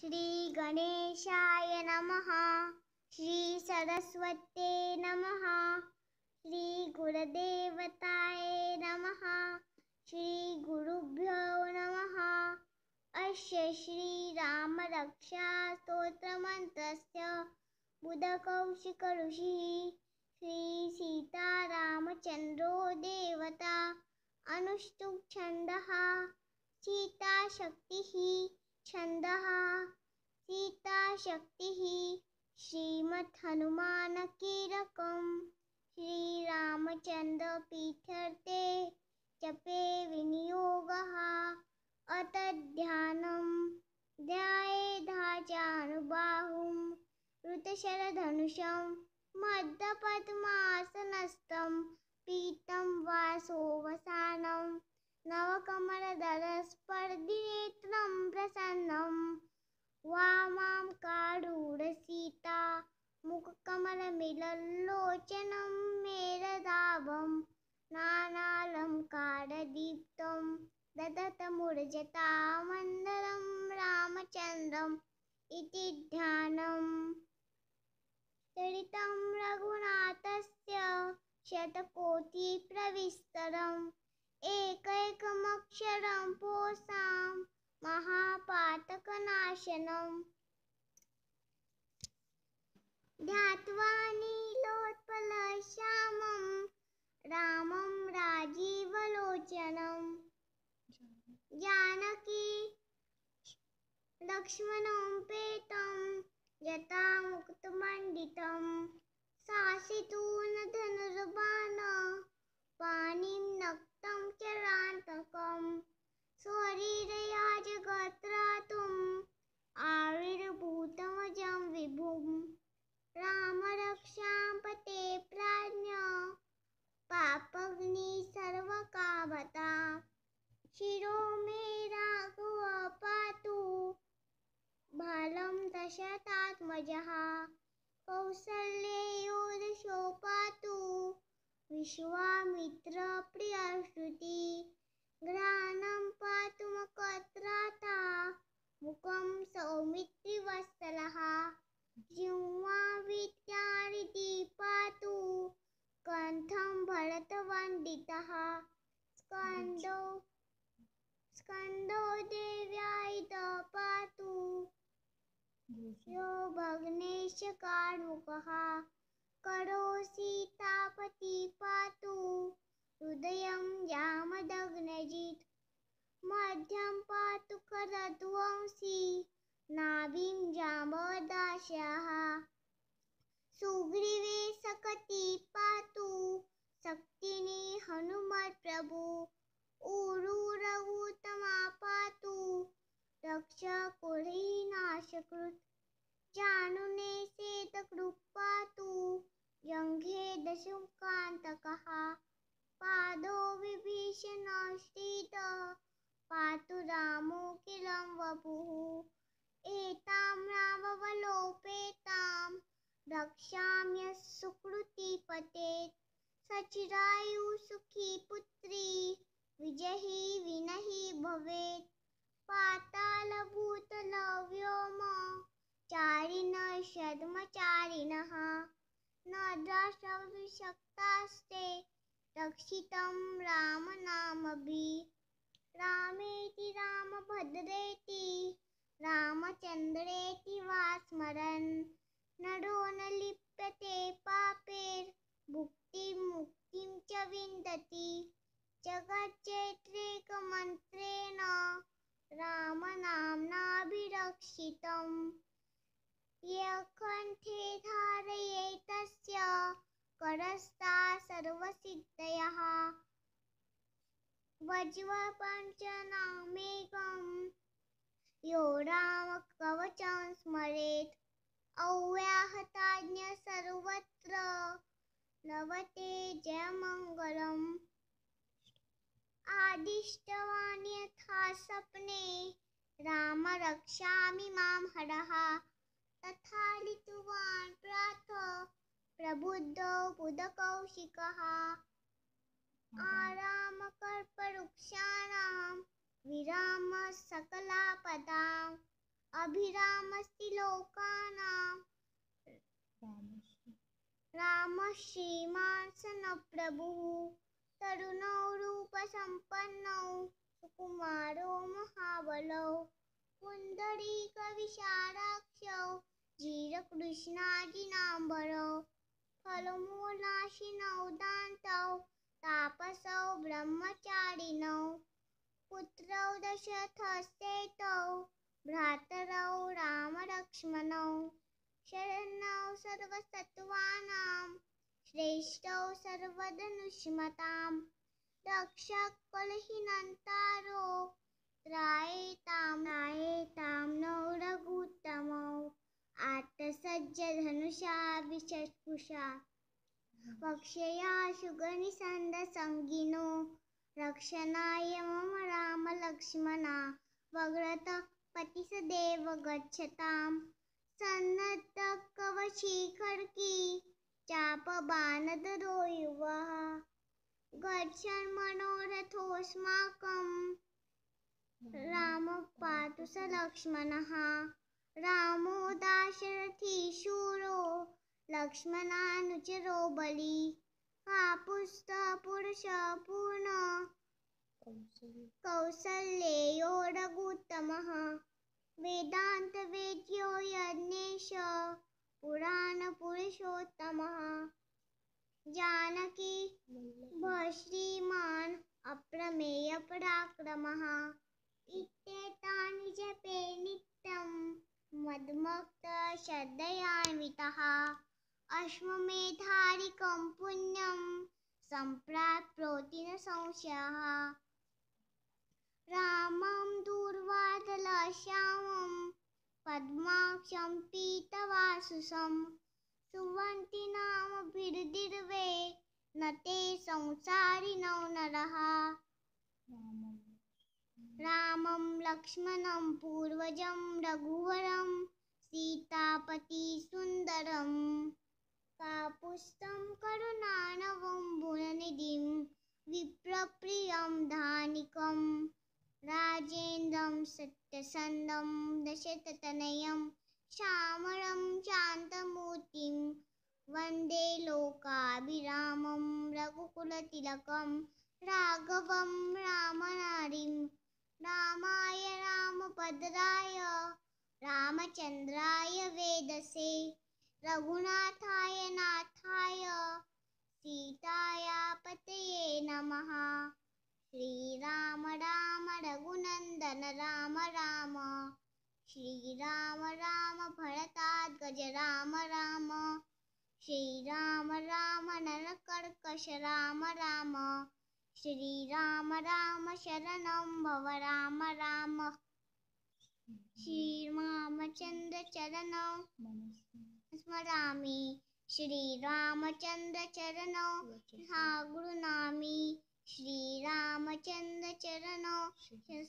श्री गणेशाय नमः श्री सरस्वते नमः श्री गुरुदेवताय नमः श्री गुरुभ्यो नमः अस्य श्रीरामरक्षास्तोत्रमन्त्रस्य बुधकौशिकऋषिः श्रीसीतारामचन्द्रो देवता अनुष्टुप्छन्दः सीताशक्तिः छन्दः सीताशक्तिः श्रीमद्हनुमानकीरकं श्रीरामचन्द्रपीठर्थे जपे अत ध्यान ध्यायेधाचानुबाहुं ऋतशरधनुषं मद्दपद्मासनस्थं पीतं वासोऽवसानं नवकमलदलस्पर्दिनेत्रं प्रसन्नं सीता। मां काडूरसीता मुकमलमिलल्लोचनं मेलावभं नानालं काडदीप्तं ददतमुरजतामण्डलं रामचन्द्रम् इति ध्यानं चरितं रघुनाथस्य शतकोटि शरम्पोषां महापातकनाशनम् ध्यात्वा नीलोत्पलश्यामं रामं राजीवलोचनं जानकी लक्ष्मणं पेतं यथा मुक्तमण्डितं शासितूनधनुर्बाण पाणिं न चरान्तकं स्वरीरयाजगत्रातुं आविर्भूतमजं विभुं रामरक्षां पते प्राज्ञ पापग्नि सर्वकामता शिरो मे राघव पातु भालं दशतात्मजः कौसल्येयोदशो पातु विश्वामित्र प्रियश्रुति घ्राणं पातुमकत्राता मुखं सौमित्रिवत्सलः जिह्वा विद्यारिदीपातु कण्ठं भरतवण्डितः स्कन्दो स्कन्दो देव्यायित पातु यो भग्नेशकार्मुकः करो सीतापति पातु हृदयं यामदग्नजित् मध्यं पातुकरध्वंसि नाभिं जामदाशः सुग्रीवे सकति पातु शक्तिनि हनुमत्प्रभु ऊरुरघुतमा पातु रक्ष कुरीनाशकृत् जानुने सेतकृत् पातु यङ्घे दशकान्तकः पादो विभीषणाश्रित पातु रामो किलं वपुः एतां रामवलोपेतां रक्षाम्य सचिरायु सुखी पुत्री विजयी विनही भवेत् व्योम चारिण षड्मचारिणः न द्रष्टविशक्तास्ते रक्षितं रामनामभि रामेति रामभद्रेति रामचन्द्रेति वा स्मरन् नडो न लिप्यते पापैर्भुक्तिं मुक्तिं च विन्दति जगच्चैत्रेकमन्त्रेण रामनाम्नाभिरक्षितम् यकण्ठे धारयेतस्य करस्ता सर्वसिद्धयः वज्रपञ्चनामेकं यो रामकवचं स्मरेत् अव्याहताज्ञ सर्वत्र लवते जयमङ्गलम् आदिष्टवान् यथा सपने राम रक्षामि मां हरः तथा लितुवान् प्रातः प्रबुद्धौ बुधकौशिकः आरामकर्पवृक्षाणां विरामः सकलापदाम् अभिरामस्ति लोकानां रामः श्रीमांसनप्रभुः तरुणौ रूपसम्पन्नौ सुकुमारो महाबलौ पुण्डरीकविशालाक्षौ जीरकृष्णाजिनाम्बरौ કલમોનાશિનૌ દાંતૌ તાપસૌ બ્રહ્મચારીણૌ પુત્રૌ દશથસેતૌ ભ્રાતરૌ રામલક્ષ્મણૌ શરણૌ સર્વસત્વાનાં શ્રેષ્ઠૌ સર્વધનુષ્મતાં દક્ષકલહિનંતારો ત્રાયેતામ ત્રાયેતામ નૌ રઘુત્તમૌ आत्तसज्ज धनुषा विचत्कुषा वक्षया संगिनो रक्षनाय मम राम रामलक्ष्मणा वग्रत पति सदेव पतिसदेव गच्छताम् सन्नद्धकवशीखड्गी चापबाणदरो युवः गच्छन्मनोरथोऽस्माकं रामः पातु स लक्ष्मणः रामो दाशरथी शूरो लक्ष्मणानुचरो बली हा पुरुष पूर्ण कौसल्येयो रघुत्तमः वेद्यो यज्ञेश पुराण पुरुषोत्तम जानकी अप्रमेय अप्रमेयपराक्रमः इत्येतानि जपे नित्यम् मद्मक्तश्रद्धयान्वितः अश्वमेधारिकं पुण्यं सम्प्राप्नोति न संशयः रामं दूर्वादलश्यामं पद्माक्षं पीतवासुसं सुवन्तिनामभिर्दिर्वे न ते संसारिणो नरः रामं लक्ष्मणं पूर्वजं रघुवरं सीतापतिसुन्दरं कापुस्तं करुणाणवं गुणनिधिं विप्रप्रियं धानिकं राजेन्द्रं सत्यसन्दं दशततनयं श्यामळं शान्तमूर्तिं वन्दे लोकाभिरामं रघुकुलतिलकं राघवं रामनारिम् रामाय रामभद्राय रामचन्द्राय वेदसे रघुनाथाय नाथाय सीताया पतये नमः श्रीराम राम रघुनन्दन राम राम श्रीराम राम भरताद्गज राम राम श्रीराम राम नरकर्कश राम राम श्रीराम राम शरणं भव राम राम श्रीरामचन्द्रचरणौ स्मरामि श्रीरामचन्द्रचरणौ हा गुरुनामि श्रीरामचन्द्रचरणौ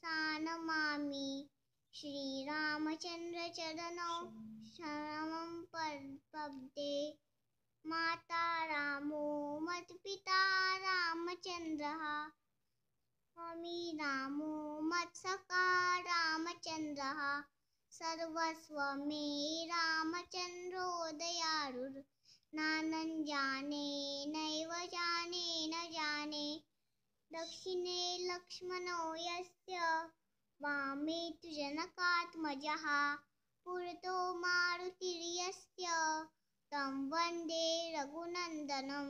सा नमामि श्रीरामचन्द्रचरणौ शरणं पद्ये माता रामो मत पिता रामचंद्र स्वामी रामो मत मत्सखा रामचन्द्रः सर्वस्वमे रामचन्द्रो दयारुर्नानञ्जाने नैव जाने न जाने दक्षिणे लक्ष्मणो यस्य वामे तु जनकात्मजः पुरतो मारुतिर्यस्य ं वन्दे रघुनन्दनं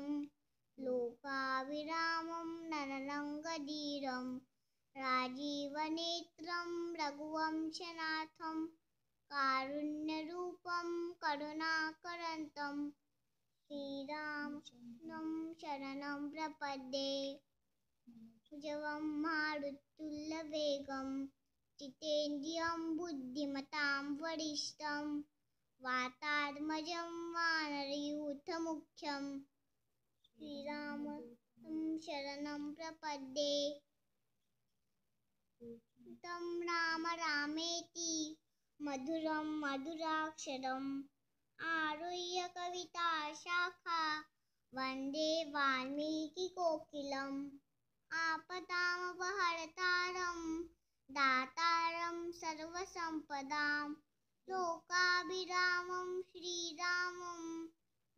लोकाविरामं नननं राजीवनेत्रं रघुवंशनाथं कारुण्यरूपं करुणाकरन्तं श्रीरां शरणं प्रपद्ये जवं मारुतुलवेगं चितेन्द्रियं बुद्धिमतां वरिष्ठम् वातात्मजं वानरयूथमुख्यं श्रीराम शरणं प्रपद्ये तं राम रामेति मधुरं मधुराक्षरम् आरुह्य कविता शाखा वन्दे वाल्मीकिकोकिलम् आपतामपहर्तारं दातारं सर्वसम्पदाम् लोकाभिरामं श्रीरामं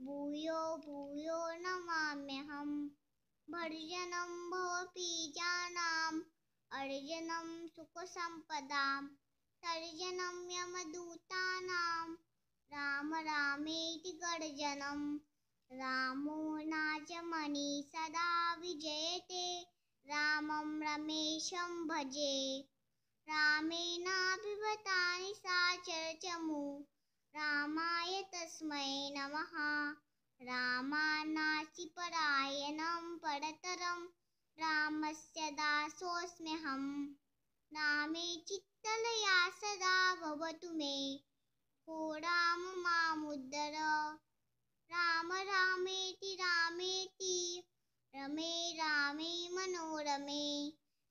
भूयो भूयो नमाम्यहं भर्जनं भवपीजानाम् अर्जनं सुखसम्पदां तर्जनं यमदूतानां राम रामेति गर्जनं रामो नाचमणि सदा विजयते रामं रमेशं भजे रामेणाभिवतानि साचरचमु रामाय तस्मै नमः रामानाचिपरायणं परतरं रामस्य दासोऽस्म्यहम् रामे चित्तलया सदा भवतु मे हो राम मामुद्धर राम रामेति रामेति रमे रामे मनोरमे